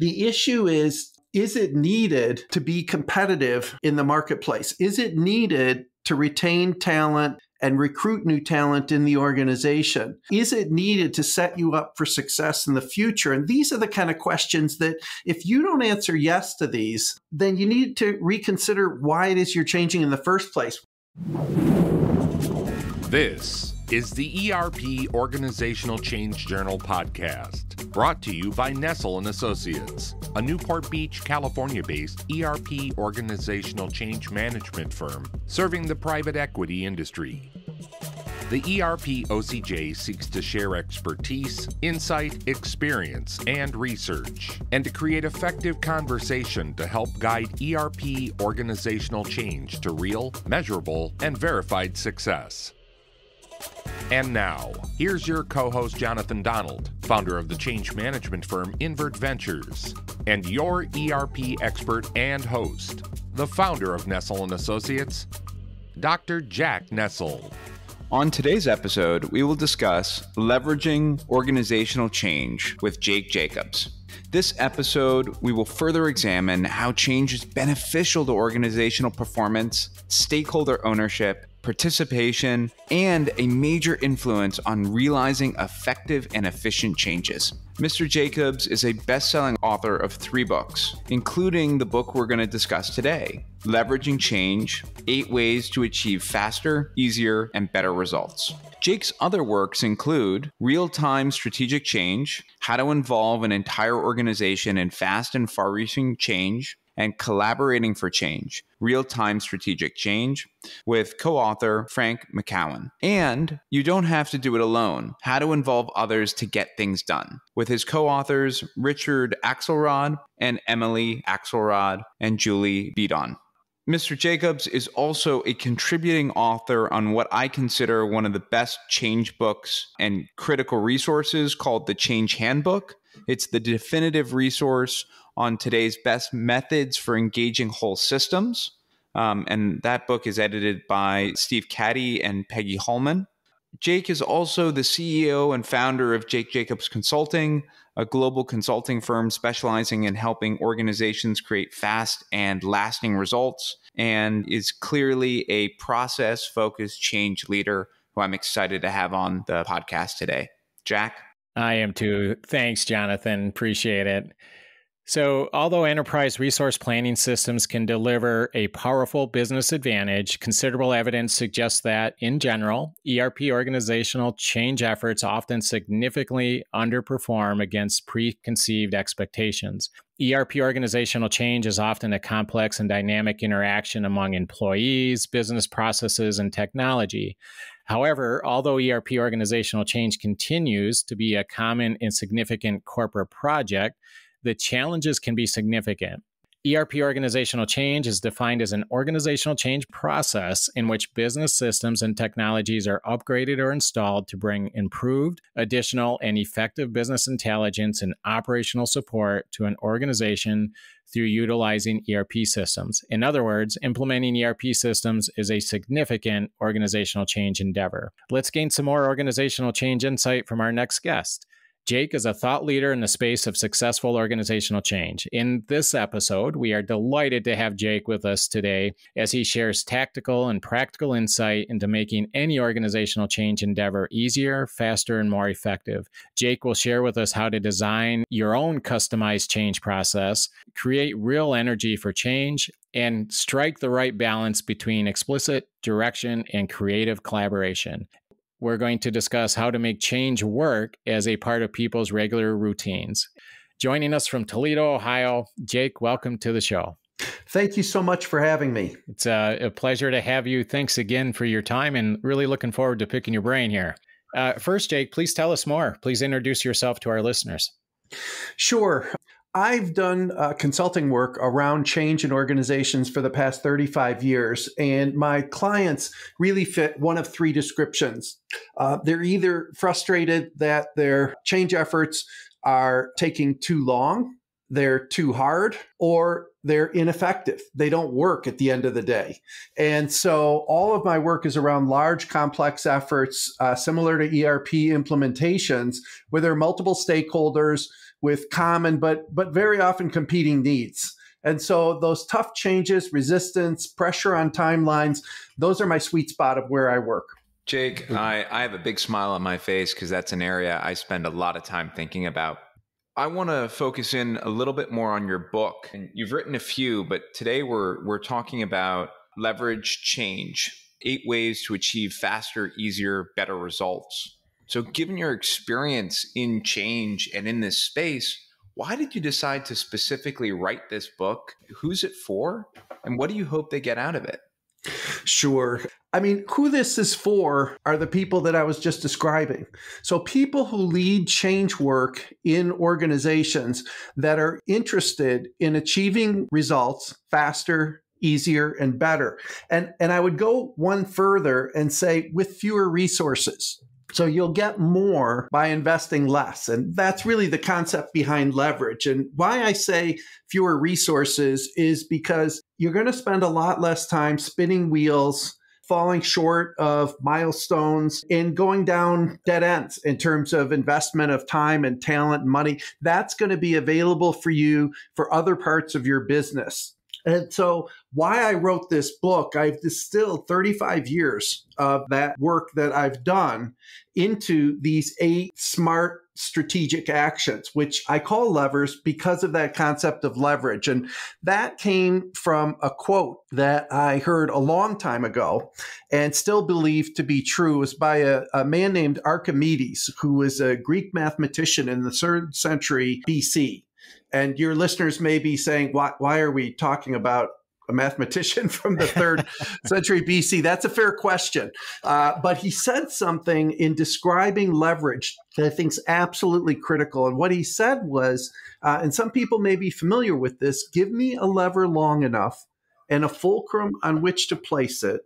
The issue is is it needed to be competitive in the marketplace? Is it needed to retain talent and recruit new talent in the organization? Is it needed to set you up for success in the future? And these are the kind of questions that if you don't answer yes to these, then you need to reconsider why it is you're changing in the first place. This is the ERP Organizational Change Journal podcast, brought to you by Nestle and Associates, a Newport Beach, California-based ERP organizational change management firm serving the private equity industry. The ERP OCJ seeks to share expertise, insight, experience, and research, and to create effective conversation to help guide ERP organizational change to real, measurable, and verified success. And now, here's your co host, Jonathan Donald, founder of the change management firm Invert Ventures, and your ERP expert and host, the founder of Nestle and Associates, Dr. Jack Nestle. On today's episode, we will discuss leveraging organizational change with Jake Jacobs. This episode, we will further examine how change is beneficial to organizational performance, stakeholder ownership, participation, and a major influence on realizing effective and efficient changes. Mr. Jacobs is a best selling author of three books, including the book we're going to discuss today Leveraging Change Eight Ways to Achieve Faster, Easier, and Better Results. Jake's other works include Real Time Strategic Change, How to Involve an Entire Organization in Fast and Far Reaching Change, and Collaborating for Change Real Time Strategic Change with co author Frank McCowan. And You Don't Have to Do It Alone How to Involve Others to Get Things Done with his co authors Richard Axelrod and Emily Axelrod and Julie Beadon. Mr. Jacobs is also a contributing author on what I consider one of the best change books and critical resources called the Change Handbook, it's the definitive resource on today's best methods for engaging whole systems. Um, and that book is edited by Steve Caddy and Peggy Holman. Jake is also the CEO and founder of Jake Jacobs Consulting, a global consulting firm specializing in helping organizations create fast and lasting results, and is clearly a process focused change leader who I'm excited to have on the podcast today. Jack, I am too. Thanks, Jonathan. Appreciate it. So, although enterprise resource planning systems can deliver a powerful business advantage, considerable evidence suggests that, in general, ERP organizational change efforts often significantly underperform against preconceived expectations. ERP organizational change is often a complex and dynamic interaction among employees, business processes, and technology. However, although ERP organizational change continues to be a common and significant corporate project, the challenges can be significant. ERP organizational change is defined as an organizational change process in which business systems and technologies are upgraded or installed to bring improved, additional, and effective business intelligence and operational support to an organization through utilizing ERP systems. In other words, implementing ERP systems is a significant organizational change endeavor. Let's gain some more organizational change insight from our next guest. Jake is a thought leader in the space of successful organizational change. In this episode, we are delighted to have Jake with us today as he shares tactical and practical insight into making any organizational change endeavor easier, faster, and more effective. Jake will share with us how to design your own customized change process, create real energy for change, and strike the right balance between explicit direction and creative collaboration we're going to discuss how to make change work as a part of people's regular routines. Joining us from Toledo, Ohio, Jake, welcome to the show. Thank you so much for having me. It's a, uh, a pleasure to have you. Thanks again for your time and really looking forward to picking your brain here. Uh, first, Jake, please tell us more. Please introduce yourself to our listeners. Sure. I've done uh, consulting work around change in organizations for the past 35 years, and my clients really fit one of three descriptions. Uh, they're either frustrated that their change efforts are taking too long, they're too hard, or they're ineffective. They don't work at the end of the day. And so all of my work is around large, complex efforts uh, similar to ERP implementations where there are multiple stakeholders with common but but very often competing needs. And so those tough changes, resistance, pressure on timelines, those are my sweet spot of where I work. Jake, mm-hmm. I, I have a big smile on my face because that's an area I spend a lot of time thinking about. I want to focus in a little bit more on your book. And you've written a few, but today we're we're talking about leverage change, eight ways to achieve faster, easier, better results. So, given your experience in change and in this space, why did you decide to specifically write this book? Who's it for? And what do you hope they get out of it? Sure. I mean, who this is for are the people that I was just describing. So, people who lead change work in organizations that are interested in achieving results faster, easier, and better. And, and I would go one further and say with fewer resources. So you'll get more by investing less. And that's really the concept behind leverage. And why I say fewer resources is because you're going to spend a lot less time spinning wheels, falling short of milestones, and going down dead ends in terms of investment of time and talent and money. That's going to be available for you for other parts of your business and so, why I wrote this book, I've distilled 35 years of that work that I've done into these eight smart strategic actions, which I call levers because of that concept of leverage. And that came from a quote that I heard a long time ago and still believe to be true. was by a, a man named Archimedes, who was a Greek mathematician in the third century BC. And your listeners may be saying, why, why are we talking about a mathematician from the third century BC? That's a fair question. Uh, but he said something in describing leverage that I think is absolutely critical. And what he said was, uh, and some people may be familiar with this give me a lever long enough and a fulcrum on which to place it,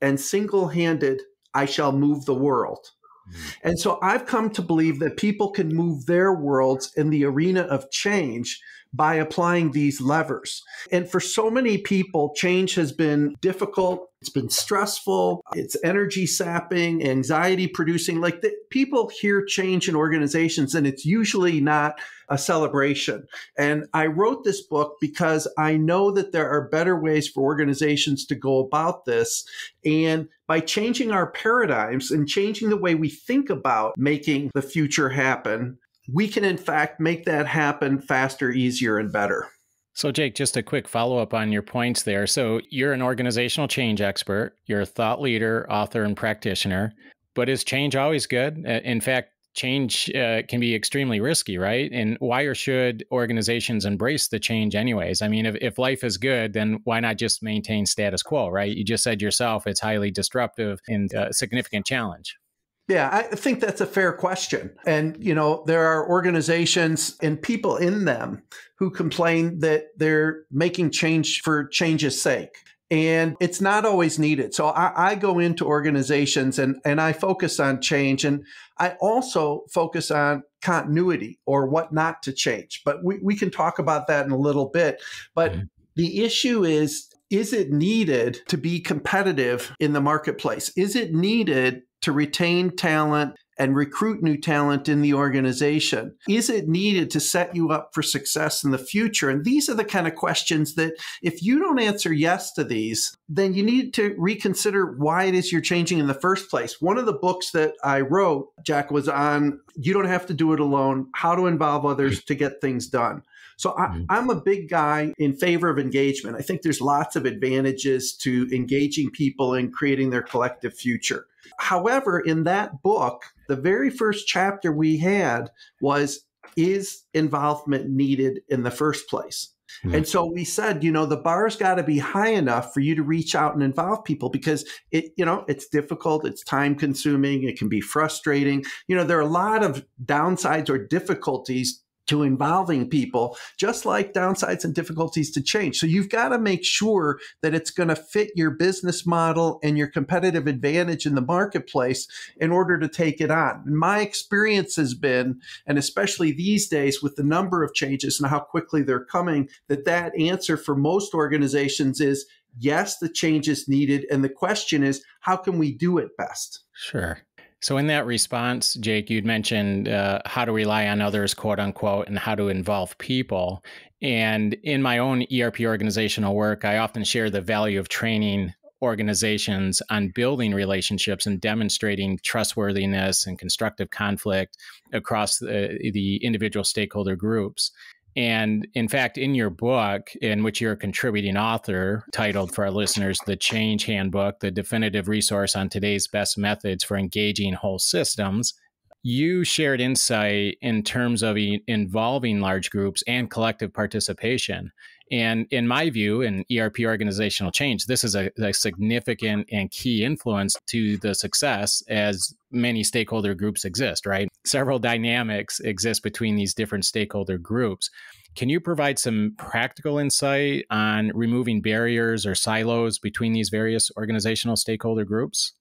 and single handed, I shall move the world. Mm. And so I've come to believe that people can move their worlds in the arena of change by applying these levers. And for so many people, change has been difficult. It's been stressful. It's energy sapping, anxiety producing. Like the, people hear change in organizations, and it's usually not a celebration. And I wrote this book because I know that there are better ways for organizations to go about this. And by changing our paradigms and changing the way we think about making the future happen, we can, in fact, make that happen faster, easier, and better. So, Jake, just a quick follow up on your points there. So, you're an organizational change expert, you're a thought leader, author, and practitioner. But is change always good? Uh, in fact, change uh, can be extremely risky, right? And why or should organizations embrace the change, anyways? I mean, if, if life is good, then why not just maintain status quo, right? You just said yourself it's highly disruptive and a significant challenge. Yeah, I think that's a fair question. And, you know, there are organizations and people in them who complain that they're making change for change's sake. And it's not always needed. So I, I go into organizations and, and I focus on change. And I also focus on continuity or what not to change. But we, we can talk about that in a little bit. But mm-hmm. the issue is is it needed to be competitive in the marketplace? Is it needed to retain talent and recruit new talent in the organization? Is it needed to set you up for success in the future? And these are the kind of questions that if you don't answer yes to these, then you need to reconsider why it is you're changing in the first place. One of the books that I wrote, Jack, was on You Don't Have to Do It Alone, How to Involve Others to Get Things Done. So I, am mm-hmm. a big guy in favor of engagement. I think there's lots of advantages to engaging people and creating their collective future. However, in that book, the very first chapter we had was is involvement needed in the first place? Hmm. And so we said, you know, the bar's got to be high enough for you to reach out and involve people because it, you know, it's difficult, it's time consuming, it can be frustrating. You know, there are a lot of downsides or difficulties to involving people, just like downsides and difficulties to change. So you've got to make sure that it's going to fit your business model and your competitive advantage in the marketplace in order to take it on. My experience has been, and especially these days with the number of changes and how quickly they're coming, that that answer for most organizations is yes, the change is needed. And the question is, how can we do it best? Sure. So, in that response, Jake, you'd mentioned uh, how to rely on others, quote unquote, and how to involve people. And in my own ERP organizational work, I often share the value of training organizations on building relationships and demonstrating trustworthiness and constructive conflict across the, the individual stakeholder groups. And in fact, in your book, in which you're a contributing author, titled for our listeners, The Change Handbook, the definitive resource on today's best methods for engaging whole systems, you shared insight in terms of involving large groups and collective participation. And in my view, in ERP organizational change, this is a, a, significant and key influence to the success as many stakeholder groups exist, right? Several dynamics exist between these different stakeholder groups. Can you provide some practical insight on removing barriers or silos between these various organizational stakeholder groups?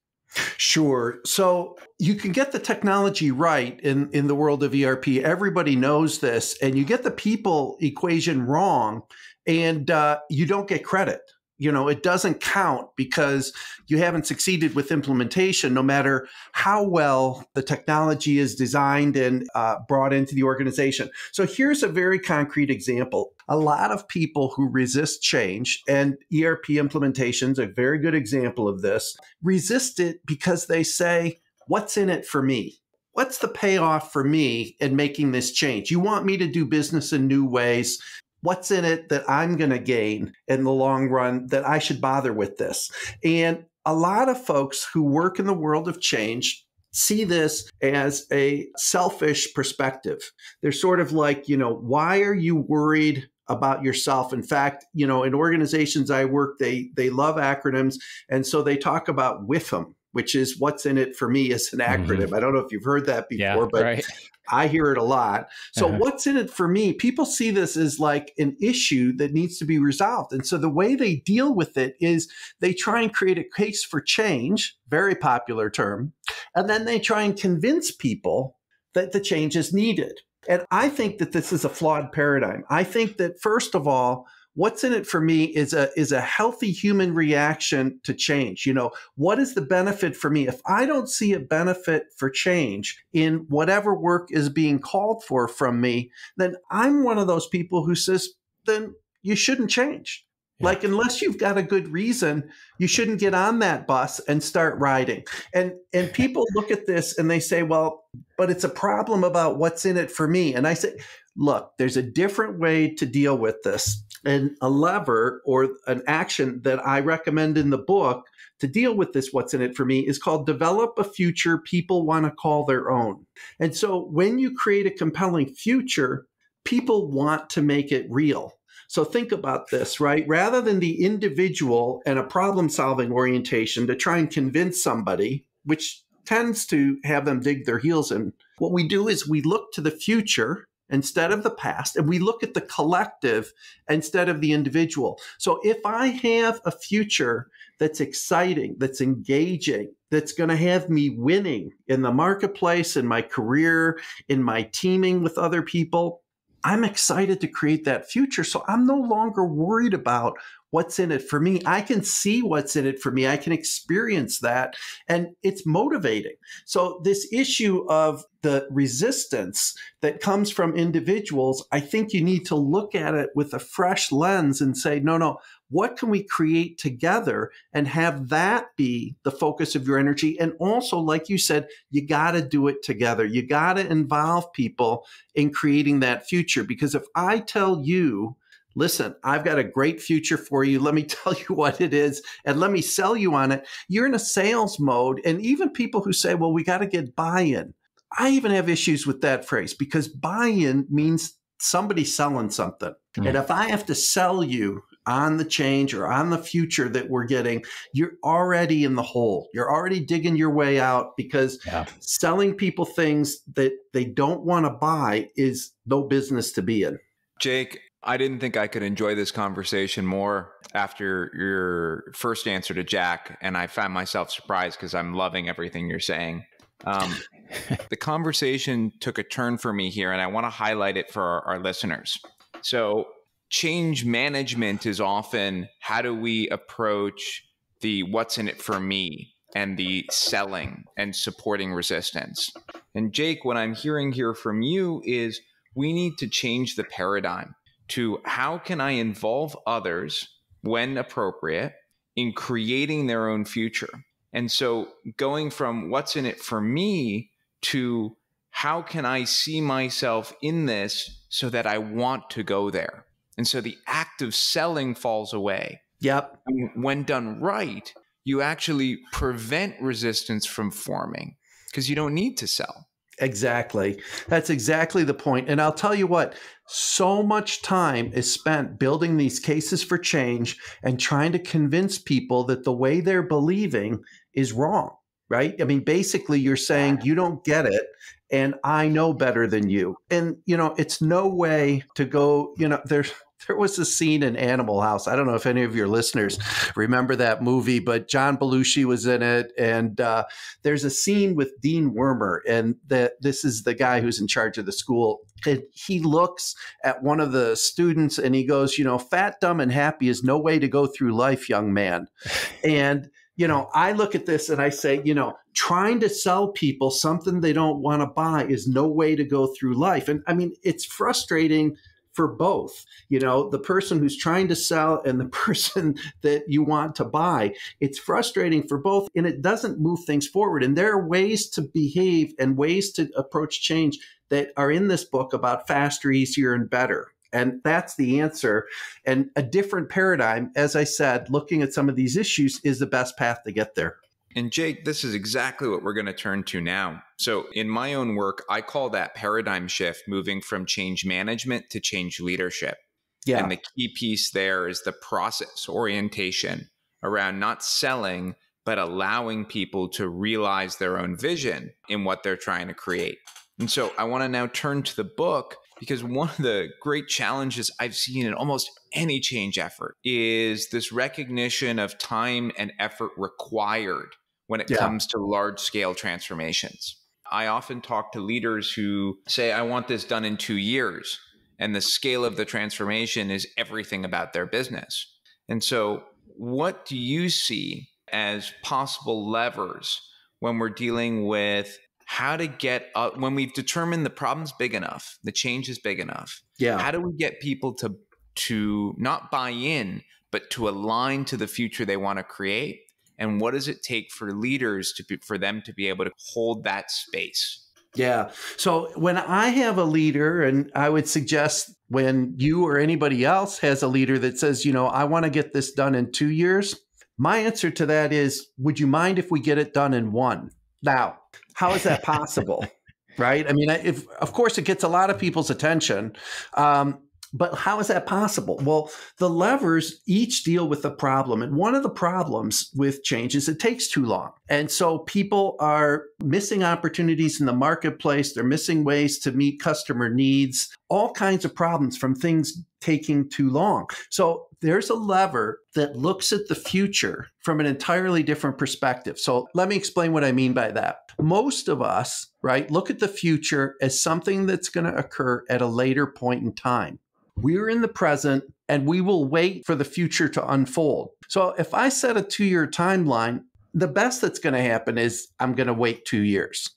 Sure. So you can get the technology right in, in the world of ERP. Everybody knows this. And you get the people equation wrong and uh, you don't get credit. You know, it doesn't count because you haven't succeeded with implementation, no matter how well the technology is designed and uh, brought into the organization. So here's a very concrete example. A lot of people who resist change, and ERP implementations a very good example of this, resist it because they say, What's in it for me? what's the payoff for me in making this change? You want me to do business in new ways what's in it that I'm going to gain in the long run that I should bother with this? And a lot of folks who work in the world of change see this as a selfish perspective. They're sort of like, you know, why are you worried about yourself? In fact, you know, in organizations I work, they they love acronyms and so they talk about WIFM, which is what's in it for me is an mm-hmm. acronym. Mm-hmm. I don't know if you've heard that before, yeah, but right. I hear it a lot. So, uh-huh. what's in it for me? People see this as like an issue that needs to be resolved. And so, the way they deal with it is they try and create a case for change, very popular term, and then they try and convince people that the change is needed. And I think that this is a flawed paradigm. I think that, first of all, what's in it for me is a is a healthy human reaction to change you know what is the benefit for me if i don't see a benefit for change in whatever work is being called for from me then i'm one of those people who says then you shouldn't change like unless you've got a good reason you shouldn't get on that bus and start riding and and people look at this and they say well but it's a problem about what's in it for me and i say look there's a different way to deal with this an, a lever or an action that I recommend in the book to deal with this what's in it for me is called develop a future people want to call their own. And so when you create a compelling future, people want to make it real. So think about this, right? Rather than the individual and a problem solving orientation to try and convince somebody, which tends to have them dig their heels in, what we do is we look to the future instead of the past, and we look at the collective instead of the individual. So if I have a future that's exciting, that's engaging, that's going to have me winning in the marketplace, in my career, in my teaming with other people, I'm excited to create that future. So I'm no longer worried about what's in it for me. I can see what's in it for me. I can experience that. And it's motivating. So this issue of the resistance that comes from individuals, I think you need to look at it with a fresh lens and say, no, no, what can we create together and have that be the focus of your energy and also like you said you got to do it together you got to involve people in creating that future because if i tell you listen, I've got a great future for you. Let me tell you what it is and let me sell you on it. You're in a sales mode. And even people who say, well, we got to get buy in. I even have issues with that phrase because buy in means somebody selling something. Mm. And if I have to sell you on the change or on the future that we're getting, you're already in the hole. You're already digging your way out because yeah. selling people things that they don't want to buy is no business to be in. Jake, I didn't think I could enjoy this conversation more after your first answer to Jack. And I found myself surprised because I'm loving everything you're saying. Um, the conversation took a turn for me here, and I want to highlight it for our, our listeners. So, change management is often how do we approach the what's in it for me and the selling and supporting resistance. And Jake, what I'm hearing here from you is we need to change the paradigm to how can I involve others when appropriate in creating their own future. And so going from what's in it for me to how can I see myself in this so that I want to go there? And so the act of selling falls away. Yep. when done right, you actually prevent resistance from forming because you don't need to sell. Exactly. That's exactly the point. And I'll tell you what, so much time is spent building these cases for change and trying to convince people that the way they're believing is wrong right? I mean, basically, you're saying you don't get it, and I know better than you. And you know, it's no way to go. You know, there's there was a scene in Animal House. I don't know if any of your listeners remember that movie, but John Belushi was in it, and uh, there's a scene with Dean Wormer, and that this is the guy who's in charge of the school. And he looks at one of the students and he goes, "You know, fat, dumb, and happy is no way to go through life, young man," and you know, I look at this and I say, you know, trying to sell people something they don't want to buy is no way to go through life. And I mean, it's frustrating for both, you know, the person who's trying to sell and the person that you want to buy. It's frustrating for both and it doesn't move things forward. And there are ways to behave and ways to approach change that are in this book about faster, easier, and better. And that's the answer. And a different paradigm, as I said, looking at some of these issues is the best path to get there. And Jake, this is exactly what we're going to turn to now. So, in my own work, I call that paradigm shift moving from change management to change leadership. Yeah. And the key piece there is the process orientation around not selling, but allowing people to realize their own vision in what they're trying to create. And so, I want to now turn to the book because one of the great challenges I've seen in almost any change effort is this recognition of time and effort required when it yeah. comes to large scale transformations. I often talk to leaders who say, I want this done in two years. And the scale of the transformation is everything about their business. And so, what do you see as possible levers when we're dealing with how to get when we've determined the problem's big enough, the change is big enough. Yeah. How do we get people to to not buy in, but to align to the future they want to create? And what does it take for leaders to be, for them to be able to hold that space? Yeah. So when I have a leader, and I would suggest when you or anybody else has a leader that says, you know, I want to get this done in two years, my answer to that is, would you mind if we get it done in one? Now, how is that possible? right? I mean, if of course it gets a lot of people's attention, um, but how is that possible? Well, the levers each deal with a problem. And one of the problems with change is it takes too long. And so people are missing opportunities in the marketplace. They're missing ways to meet customer needs, all kinds of problems from things taking too long. So there's a lever that looks at the future from an entirely different perspective. So let me explain what I mean by that. Most of us, right, look at the future as something that's going to occur at a later point in time. We're in the present and we will wait for the future to unfold. So if I set a two year timeline, the best that's going to happen is I'm going to wait two years.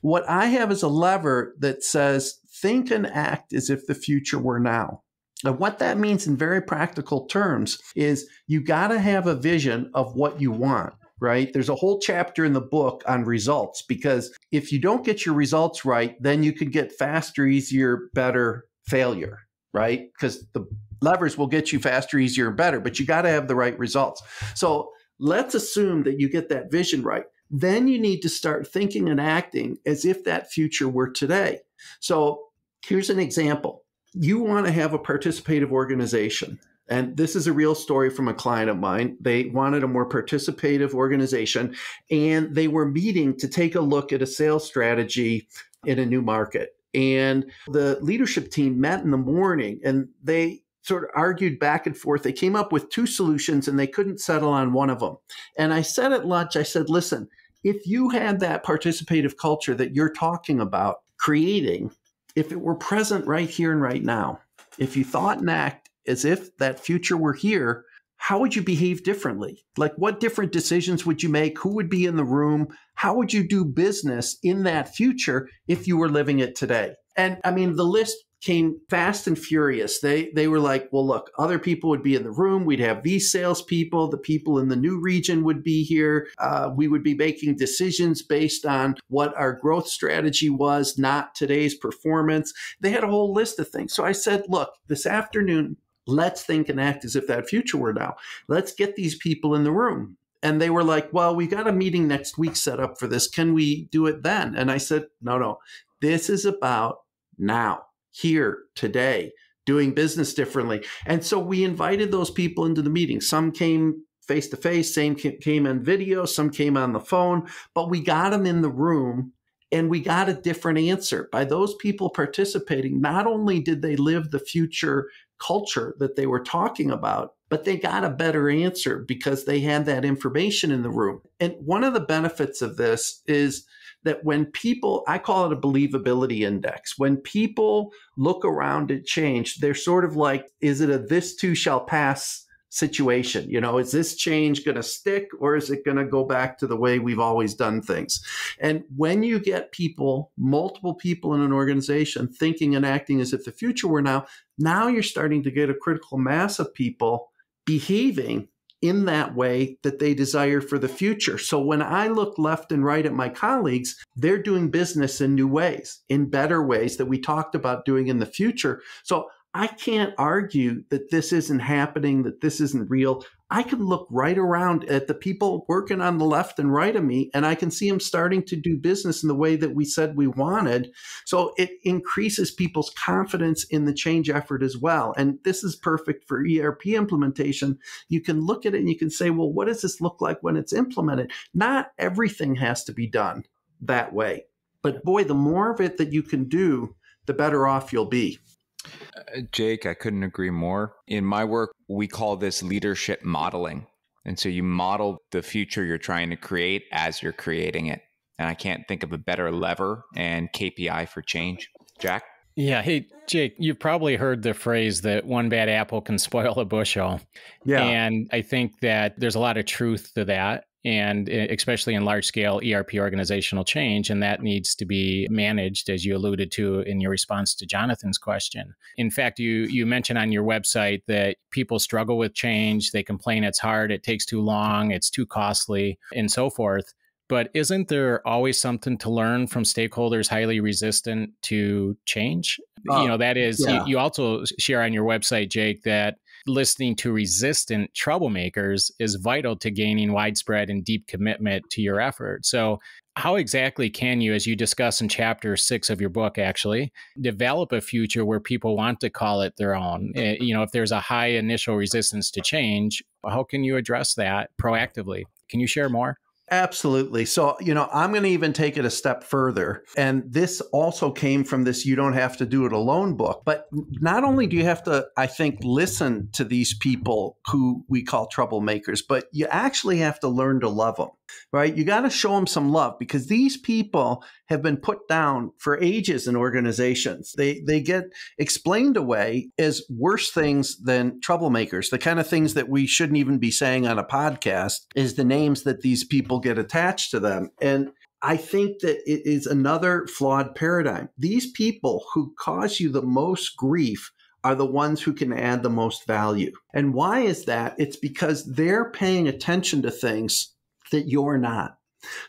What I have is a lever that says think and act as if the future were now. And what that means in very practical terms is you got to have a vision of what you want, right? There's a whole chapter in the book on results because if you don't get your results right, then you can get faster, easier, better failure right? Because the levers will get you faster, easier, and better, but you got to have the right results. So let's assume that you get that vision right. Then you need to start thinking and acting as if that future were today. So here's an example you want to have a participative organization. And this is a real story from a client of mine. They wanted a more participative organization, and they were meeting to take a look at a sales strategy in a new market. And the leadership team met in the morning and they sort of argued back and forth. They came up with two solutions and they couldn't settle on one of them. And I said at lunch, I said, listen, if you had that participative culture that you're talking about creating, if it were present right here and right now, if you thought and act as if that future were here, how would you behave differently? Like, what different decisions would you make? Who would be in the room? How would you do business in that future if you were living it today? And I mean, the list came fast and furious. They they were like, well, look, other people would be in the room. We'd have these salespeople. The people in the new region would be here. Uh, we would be making decisions based on what our growth strategy was, not today's performance. They had a whole list of things. So I said, look, this afternoon Let's think and act as if that future were now. Let's get these people in the room. And they were like, Well, we have got a meeting next week set up for this. Can we do it then? And I said, No, no. This is about now, here, today, doing business differently. And so we invited those people into the meeting. Some came face to face, same came on video, some came on the phone, but we got them in the room and we got a different answer. By those people participating, not only did they live the future culture that they were talking about, but they got a better answer because they had that information in the room. And one of the benefits of this is that when people, I call it a believability index, when people look around at change, they're sort of like, is it a this too shall pass situation. You know, is this change going to stick or is it going to go back to the way we've always done things? And when you get people, multiple people in an organization thinking and acting as if the future were now, now you're starting to get a critical mass of people behaving in that way that they desire for the future. So when I look left and right at my colleagues, they're doing business in new ways, in better ways that we talked about doing in the future. So I can't argue that this isn't happening, that this isn't real. I can look right around at the people working on the left and right of me, and I can see them starting to do business in the way that we said we wanted. So it increases people's confidence in the change effort as well. And this is perfect for ERP implementation. You can look at it and you can say, well, what does this look like when it's implemented? Not everything has to be done that way. But boy, the more of it that you can do, the better off you'll be. Uh, Jake, I couldn't agree more. In my work, we call this leadership modeling. And so you model the future you're trying to create as you're creating it. And I can't think of a better lever and KPI for change. Jack? Yeah. Hey, Jake, you've probably heard the phrase that one bad apple can spoil a bushel. Yeah. And I think that there's a lot of truth to that and eh, especially in large scale ERP organizational change. And that needs to be managed, as you alluded to in your response to Jonathan's question. In fact, you, you mentioned on your website that people struggle with change, they complain it's hard, it takes too long, it's too costly, and so forth. But isn't there always something to learn from stakeholders highly resistant to change? you uh, know, that is, yeah. you, you also share on your website, Jake, that listening to resistant troublemakers is vital to gaining widespread and deep commitment to your effort. So, how exactly can you, as you discuss in chapter six of your book, actually develop a future where people want to call it their own? Eh, you know, if there's a high initial resistance to change, how can you address that proactively? Can you share more? Absolutely. So, you know, I'm going to even take it a step further. And this also came from this You Don't Have to Do It Alone book. But not only do you have to, I think, listen to these people who we call troublemakers, but you actually have to learn to love them right? You got to show them some love because these people have been put down for ages in organizations. They they get explained away as worse things than troublemakers. The kind of things that we shouldn't even be saying on a podcast is the names that these people get attached to them. And I think that it is another flawed paradigm. These people who cause you the most grief are the ones who can add the most value. And why is that? It's because they're paying attention to things that you're not.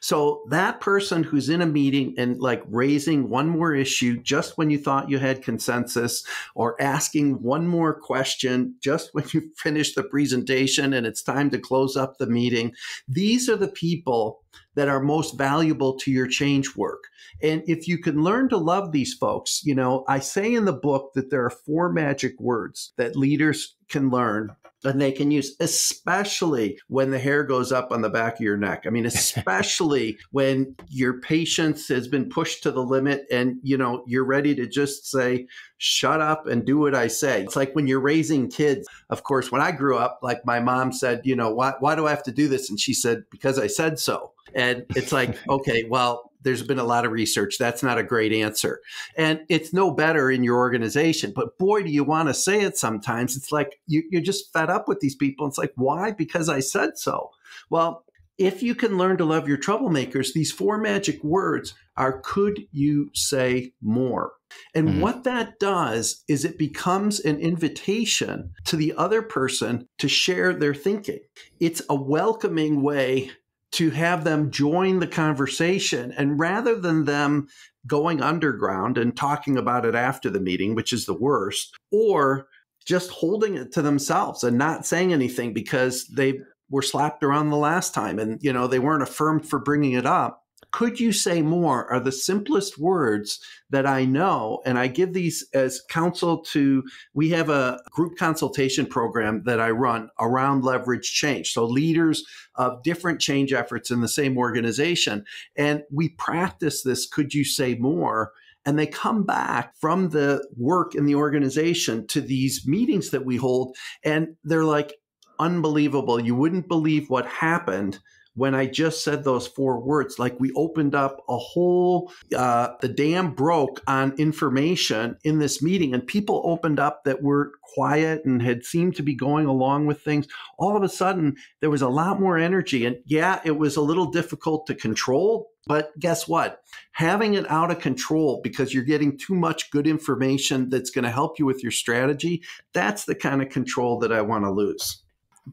So that person who's in a meeting and like raising one more issue just when you thought you had consensus or asking one more question just when you finish the presentation and it's time to close up the meeting, these are the people that are most valuable to your change work. And if you can learn to love these folks, you know, I say in the book that there are four magic words that leaders can learn and they can use, especially when the hair goes up on the back of your neck. I mean, especially when your patience has been pushed to the limit and, you know, you're ready to just say, shut up and do what I say. It's like when you're raising kids. Of course, when I grew up, like my mom said, you know, why, why do I have to do this? And she said, because I said so. And it's like, okay, well, there's been a lot of research. That's not a great answer. And it's no better in your organization. But boy, do you want to say it sometimes. It's like you, are just fed up with these people. It's like, why? Because I said so. Well, if you can learn to love your troublemakers, these four magic words are could you say more? And mm-hmm. what that does is it becomes an invitation to the other person to share their thinking. It's a welcoming way to have them join the conversation. And rather than them going underground and talking about it after the meeting, which is the worst, or just holding it to themselves and not saying anything because they were slapped around the last time and you know they weren't affirmed for bringing it up could you say more are the simplest words that I know. And I give these as counsel to, we have a group consultation program that I run around leverage change. So leaders of different change efforts in the same organization. And we practice this, could you say more? and they come back from the work in the organization to these meetings that we hold and they're like unbelievable you wouldn't believe what happened when I just said those four words, like we opened up a whole, uh, the dam broke on information in this meeting, and people opened up that were quiet and had seemed to be going along with things. All of a sudden, there was a lot more energy. And yeah, it was a little difficult to control, but guess what? Having it out of control because you're getting too much good information that's going to help you with your strategy, that's the kind of control that I want to lose.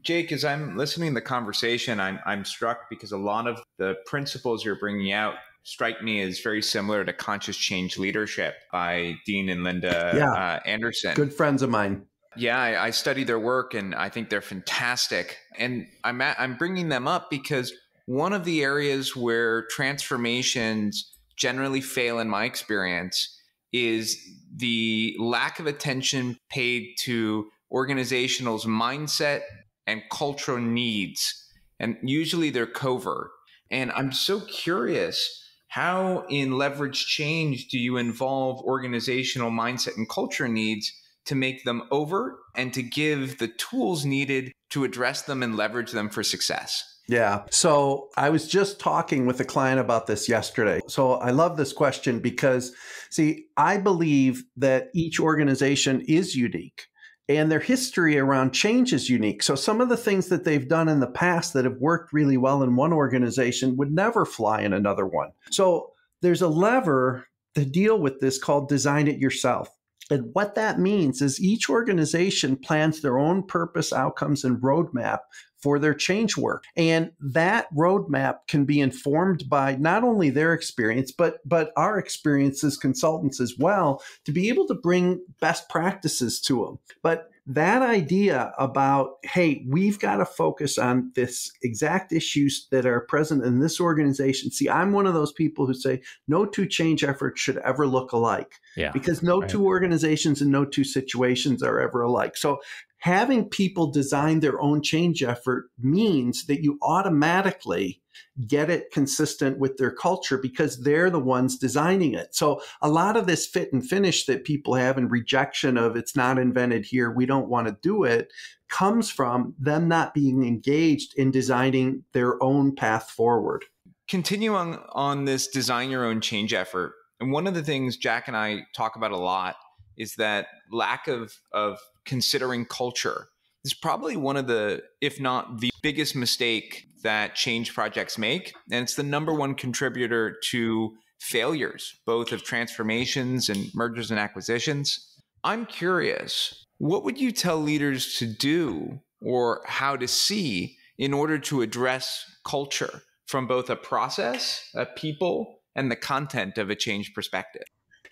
Jake, as I'm listening to the conversation, I'm, I'm struck because a lot of the principles you're bringing out strike me as very similar to Conscious Change Leadership by Dean and Linda yeah. uh, Anderson. Good friends of mine. Yeah, I, I study their work and I think they're fantastic. And I'm, at, I'm bringing them up because one of the areas where transformations generally fail, in my experience, is the lack of attention paid to organizational's mindset and cultural needs. And usually they're covert. And I'm so curious how in leverage change do you involve organizational mindset and culture needs to make them overt and to give the tools needed to address them and leverage them for success? Yeah. So I was just talking with a client about this yesterday. So I love this question because, see, I believe that each organization is unique and their history around change is unique. So some of the things that they've done in the past that have worked really well in one organization would never fly in another one. So there's a lever to deal with this called design it yourself. And what that means is each organization plans their own purpose, outcomes, and roadmap for their change work. And that roadmap can be informed by not only their experience, but, but our experience as consultants as well to be able to bring best practices to them. But that idea about, hey, we've got to focus on this exact issues that are present in this organization. See, I'm one of those people who say no two change efforts should ever look alike. Yeah. Because no right. two organizations and no two situations are ever alike. So having people design their own change effort means that you automatically get it consistent with their culture because they're the ones designing it. So a lot of this fit and finish that people have and rejection of it's not invented here, we don't want to do it comes from them not being engaged in designing their own path forward. Continuing on this design your own change effort and one of the things Jack and I talk about a lot is that lack of of considering culture is probably one of the, if not the biggest mistake that change projects make. And it's the number one contributor to failures, both of transformations and mergers and acquisitions. I'm curious, what would you tell leaders to do or how to see in order to address culture from both a process, a people, and the content of a change perspective?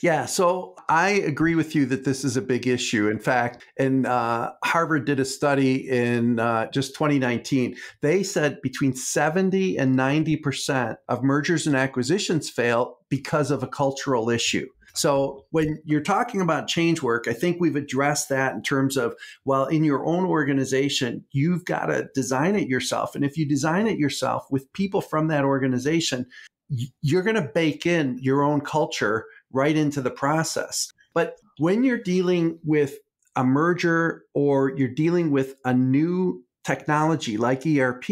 Yeah, so I agree with you that this is a big issue. In fact, and uh, Harvard did a study in uh, just 2019. They said between 70 and 90 percent of mergers and acquisitions fail because of a cultural issue. So when you're talking about change work, I think we've addressed that in terms of, well, in your own organization, you've got to design it yourself. And if you design it yourself with people from that organization, you're going to bake in your own culture right into the process. But when you're dealing with a merger or you're dealing with a new technology like ERP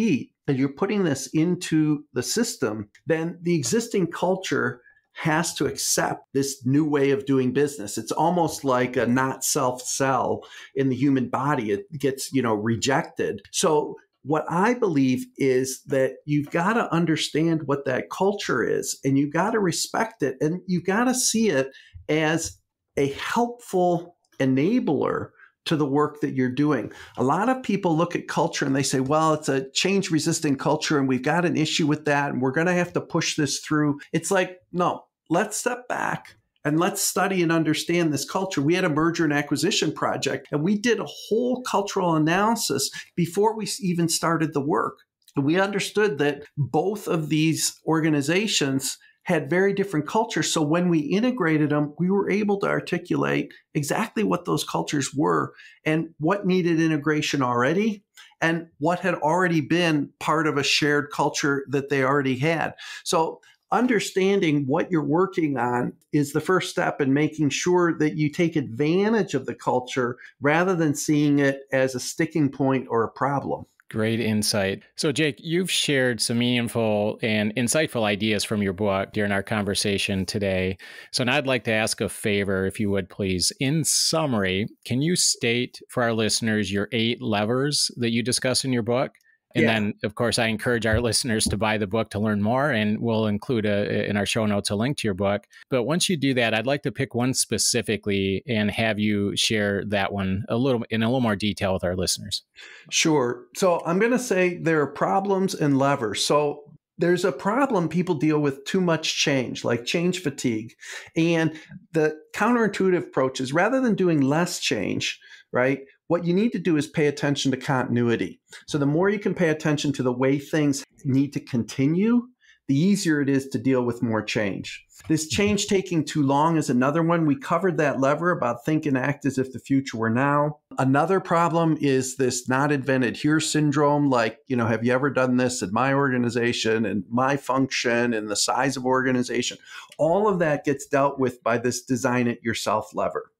and you're putting this into the system, then the existing culture has to accept this new way of doing business. It's almost like a not self cell in the human body. It gets, you know, rejected. So what I believe is that you've got to understand what that culture is and you've got to respect it and you've got to see it as a helpful enabler to the work that you're doing. A lot of people look at culture and they say, well, it's a change resistant culture and we've got an issue with that and we're going to have to push this through. It's like, no, let's step back and let's study and understand this culture. We had a merger and acquisition project, and we did a whole cultural analysis before we even started the work. And we understood that both of these organizations had very different cultures. So when we integrated them, we were able to articulate exactly what those cultures were and what needed integration already and what had already been part of a shared culture that they already had. So understanding what you're working on is the first step in making sure that you take advantage of the culture rather than seeing it as a sticking point or a problem. Great insight. So, Jake, you've shared some meaningful and insightful ideas from your book during our conversation today. So, now I'd like to ask a favor, if you would please. In summary, can you state for our listeners your eight levers that you discuss in your book and yeah. then, of course, I encourage our listeners to buy the book to learn more, and we'll include a, in our show notes a link to your book. But once you do that, I'd like to pick one specifically and have you share that one a little in a little more detail with our listeners. Sure. So I'm going to say there are problems and levers. So there's a problem people deal with too much change, like change fatigue. And the counterintuitive approach is rather than doing less change, right? What you need to do is pay attention to continuity. So the more you can pay attention to the way things need to continue, the easier it is to deal with more change. This mm-hmm. change taking too long is another one. We covered that lever about think and act as if the future were now. Another problem is this not invented here syndrome. Like, you know, have you ever done this at my organization and my function and the size of organization? All of that gets dealt with by this design it yourself lever.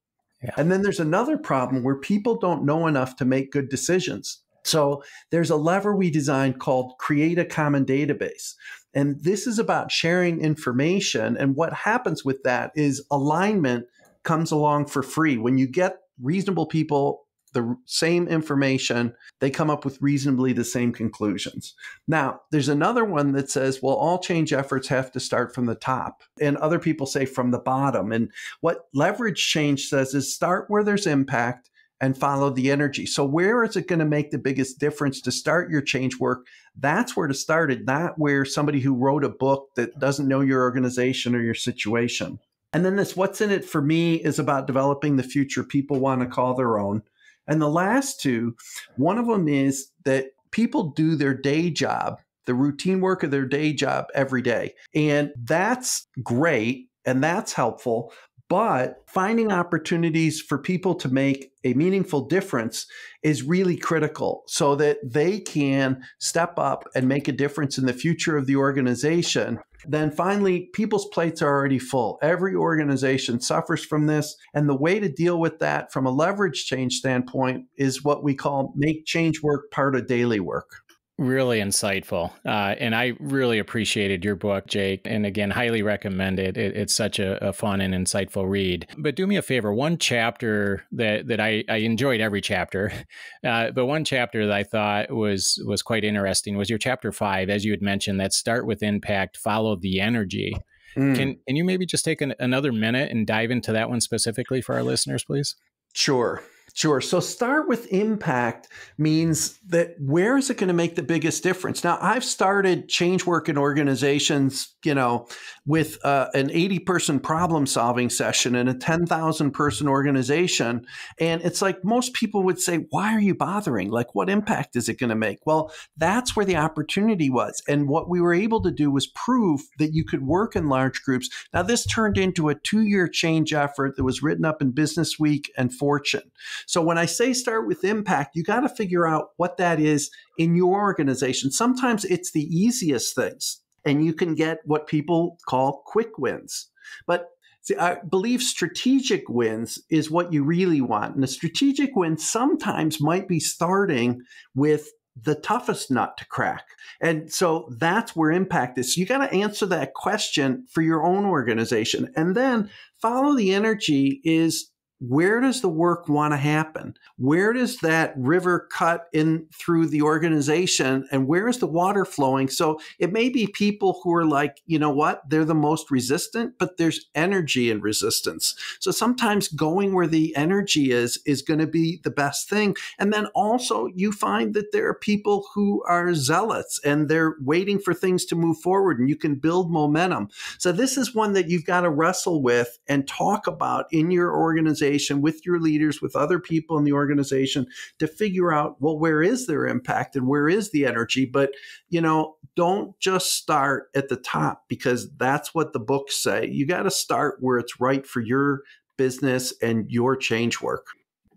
Yeah. And then there's another problem where people don't know enough to make good decisions. So there's a lever we designed called create a common database. And this is about sharing information. And what happens with that is alignment comes along for free. When you get reasonable people the same information, they come up with reasonably the same conclusions. Now, there's another one that says, well, all change efforts have to start from the top. And other people say from the bottom. And what leverage change says is start where there's impact and follow the energy. So, where is it going to make the biggest difference to start your change work? That's where to start it, not where somebody who wrote a book that doesn't know your organization or your situation. And then this what's in it for me is about developing the future people want to call their own. And the last two, one of them is that people do their day job, the routine work of their day job every day. And that's great and that's helpful. But finding opportunities for people to make a meaningful difference is really critical so that they can step up and make a difference in the future of the organization. Then finally, people's plates are already full. Every organization suffers from this. And the way to deal with that from a leverage change standpoint is what we call make change work part of daily work. Really insightful. Uh, and I really appreciated your book, Jake. And again, highly recommend it. it it's such a, a, fun and insightful read. But do me a favor one chapter that, that I, I enjoyed every chapter, uh, but one chapter that I thought was, was quite interesting was your chapter five, as you had mentioned, that start with impact, follow the energy. Mm. Can, can you maybe just take an, another minute and dive into that one specifically for our listeners, please? Sure. Sure. So start with impact means that where is it going to make the biggest difference? Now, I've started change work in organizations, you know, with uh, an 80 person problem solving session in a 10,000 person organization. And it's like most people would say, why are you bothering? Like, what impact is it going to make? Well, that's where the opportunity was. And what we were able to do was prove that you could work in large groups. Now, this turned into a two year change effort that was written up in Business Week and Fortune. So when I say start with impact, you got to figure out what that is in your organization. Sometimes it's the easiest things and you can get what people call quick wins. But see, I believe strategic wins is what you really want. And a strategic win sometimes might be starting with the toughest nut to crack. And so that's where impact is. So you got to answer that question for your own organization. And then follow the energy is where does the work want to happen? Where does that river cut in through the organization and where is the water flowing? So it may be people who are like, you know what, they're the most resistant, but there's energy in resistance. So sometimes going where the energy is is going to be the best thing. And then also you find that there are people who are zealots and they're waiting for things to move forward and you can build momentum. So this is one that you've got to wrestle with and talk about in your organization with your leaders, with other people in the organization to figure out, well, where is their impact and where is the energy? But, you know, don't just start at the top because that's what the books say. You got to start where it's right for your business and your change work.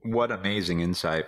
What amazing insight.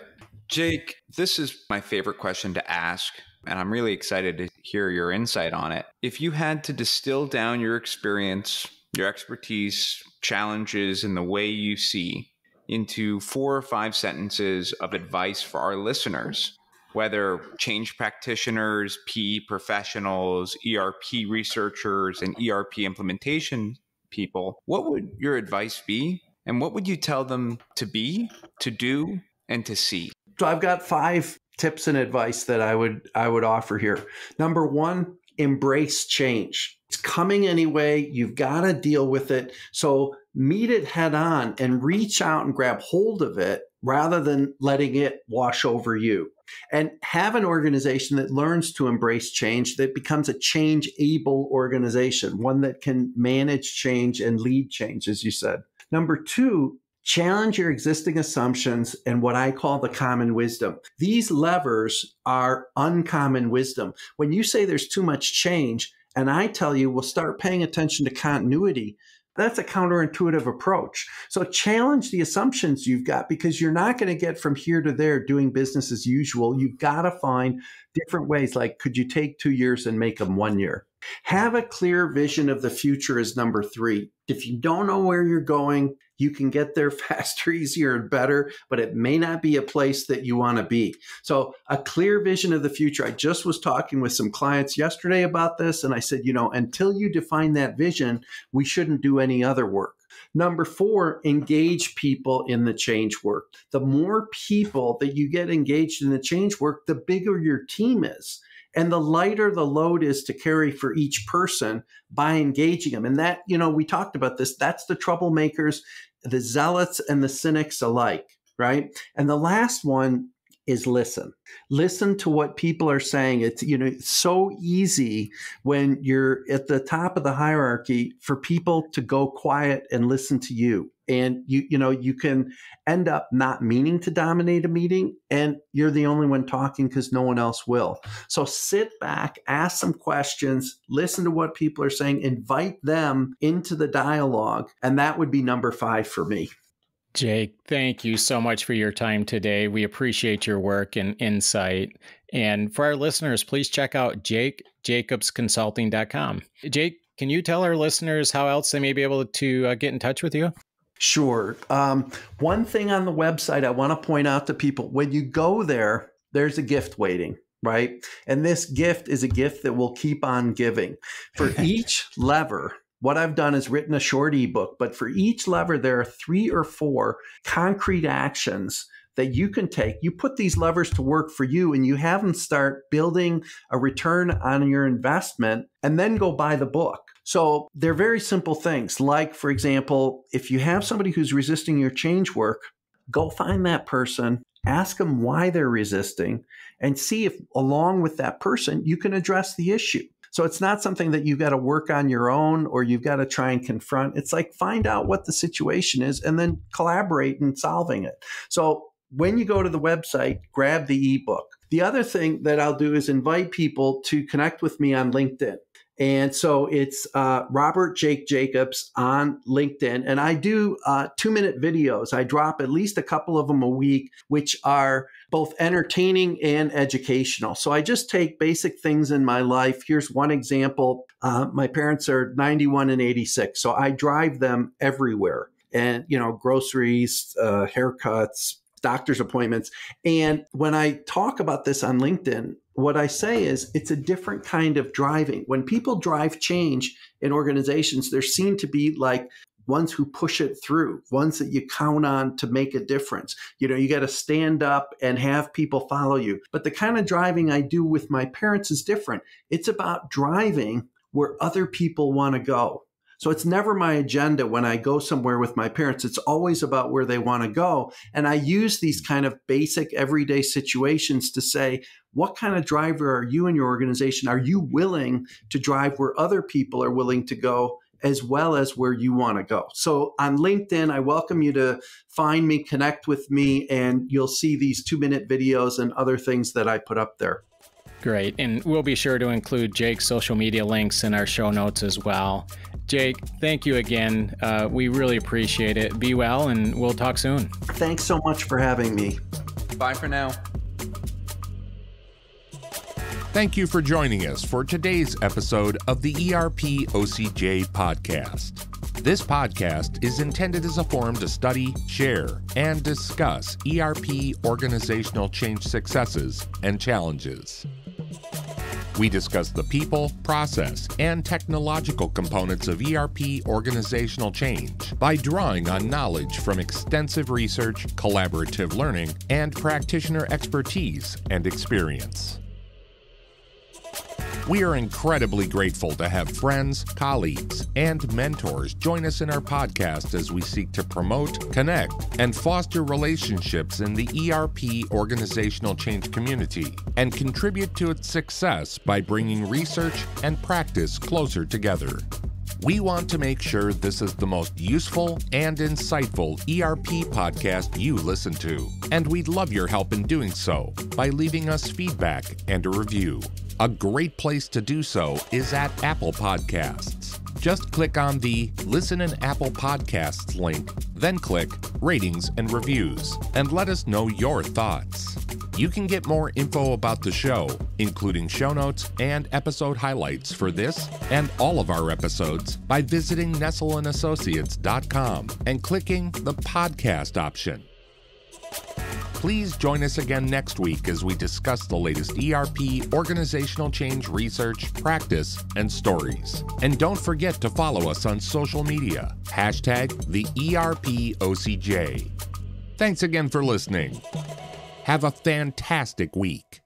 Jake, this is my favorite question to ask, and I'm really excited to hear your insight on it. If you had to distill down your experience your expertise, challenges, and the way you see into four or five sentences of advice for our listeners, whether change practitioners, PE professionals, ERP researchers, and ERP implementation people, what would your advice be? And what would you tell them to be, to do, and to see? So I've got five tips and advice that I would I would offer here. Number 1, embrace change. It's coming anyway. You've got to deal with it. So meet it head on and reach out and grab hold of it rather than letting it wash over you. And have an organization that learns to embrace change, that becomes a change able organization, one that can manage change and lead change, as you said. Number two, challenge your existing assumptions and what I call the common wisdom. These levers are uncommon wisdom. When you say there's too much change, and I tell you, we'll start paying attention to continuity. That's a counterintuitive approach. So challenge the assumptions you've got because you're not going to get from here to there doing business as usual. You've got to find different ways. Like, could you take two years and make them one year? Have a clear vision of the future is number three. If you don't know where you're going, you can get there faster, easier, and better, but it may not be a place that you want to be. So, a clear vision of the future. I just was talking with some clients yesterday about this, and I said, you know, until you define that vision, we shouldn't do any other work. Number four, engage people in the change work. The more people that you get engaged in the change work, the bigger your team is and the lighter the load is to carry for each person by engaging them. And that, you know, we talked about this. That's the troublemakers, the zealots, and the cynics alike, right? And the last one is listen. Listen to what people are saying. It's, you know, it's so easy when you're at the top of the hierarchy for people to go quiet and listen to you and you you know you can end up not meaning to dominate a meeting and you're the only one talking because no one else will so sit back ask some questions listen to what people are saying invite them into the dialogue and that would be number five for me Jake, thank you so much for your time today. We appreciate your work and insight. And for our listeners, please check out Jake, jacobsconsulting.com. Jake, can you tell our listeners how else they may be able to uh, get in touch with you? Sure. Um, one thing on the website I want to point out to people when you go there, there's a gift waiting, right? And this gift is a gift that will keep on giving. For each lever, what I've done is written a short ebook, but for each lever, there are three or four concrete actions that you can take. You put these levers to work for you and you have them start building a return on your investment and then go buy the book so they're very simple things. Like, for example, if you have somebody who's resisting your change work, go find that person, ask them why they're resisting, and see if, along with that person, you can address the issue. So it's not something that you've got to work on your own or you've got to try and confront. It's like find out what the situation is and then collaborate in solving it. So when you go to the website, grab the ebook. The other thing that I'll do is invite people to connect with me on LinkedIn. And so it's uh, Robert Jake Jacobs on LinkedIn. And I do uh, two minute videos. I drop at least a couple of them a week, which are both entertaining and educational. So I just take basic things in my life. Here's one example uh, my parents are 91 and 86. So I drive them everywhere and, you know, groceries, uh, haircuts, doctor's appointments. And when I talk about this on LinkedIn, what I say is it's a different kind of driving. When people drive change in organizations, there seem seen to be like ones who push it through, ones that you count on to make a difference. You know, you got to stand up and have people follow you. But the kind of driving I do with my parents is different. It's about driving where other people want to go. So it's never my agenda when I go somewhere with my parents. It's always about where they want to go. And I use these kind of basic everyday situations to say, what kind of driver are you in your organization? Are you willing to drive where other people are willing to go as well as where you want to go. So on LinkedIn, I welcome you to find me, connect with me, and you'll see these two minute videos and other things that I put up there. Great. And we'll be sure to include Jake's social media links in our show notes as well. Jake, thank you again. Uh, we really appreciate it. Be well, and we'll talk soon. Thanks so much for having me. Bye for now. Thank you for joining us for today's episode of the ERP OCJ podcast. This podcast is intended as a forum to study, share, and discuss ERP organizational change successes and challenges. We discuss the people, process, and technological components of ERP organizational change by drawing on knowledge from extensive research, collaborative learning, and practitioner expertise and experience. We are incredibly grateful to have friends, colleagues, and mentors join us in our podcast as we seek to promote, connect, and foster relationships in the ERP organizational change community and contribute to its success by bringing research and practice closer together. We want to make sure this is the most useful and insightful ERP podcast you listen to, and we'd love your help in doing so by leaving us feedback and a review. A great place to do so is at Apple Podcasts. Just click on the Listen in Apple Podcasts link, then click Ratings and Reviews, and let us know your thoughts. You can get more info about the show, including show notes and episode highlights for this and all of our episodes by visiting nestleandassociates.com and clicking the podcast option. Please join us again next week as we discuss the latest ERP, organizational change research, practice, and stories. And don't forget to follow us on social media. Hashtag the ERP OCJ. Thanks again for listening. Have a fantastic week.